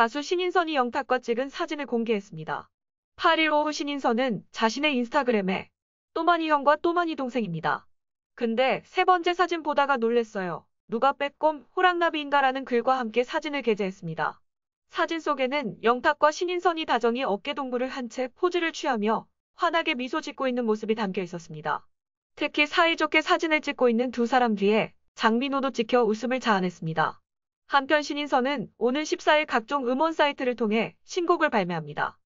가수 신인선이 영탁과 찍은 사진을 공개했습니다. 8일 오후 신인선은 자신의 인스타그램에 또마니 형과 또마니 동생입니다. 근데 세 번째 사진 보다가 놀랬어요. 누가 빼꼼 호랑나비인가라는 글과 함께 사진을 게재했습니다. 사진 속에는 영탁과 신인선이 다정히 어깨 동무를 한 채 포즈를 취하며 환하게 미소 짓고 있는 모습이 담겨 있었습니다. 특히 사이좋게 사진을 찍고 있는 두 사람 뒤에 장민호도 찍혀 웃음을 자아냈습니다. 한편 신인선은 오늘 14일 각종 음원 사이트를 통해 신곡을 발매합니다.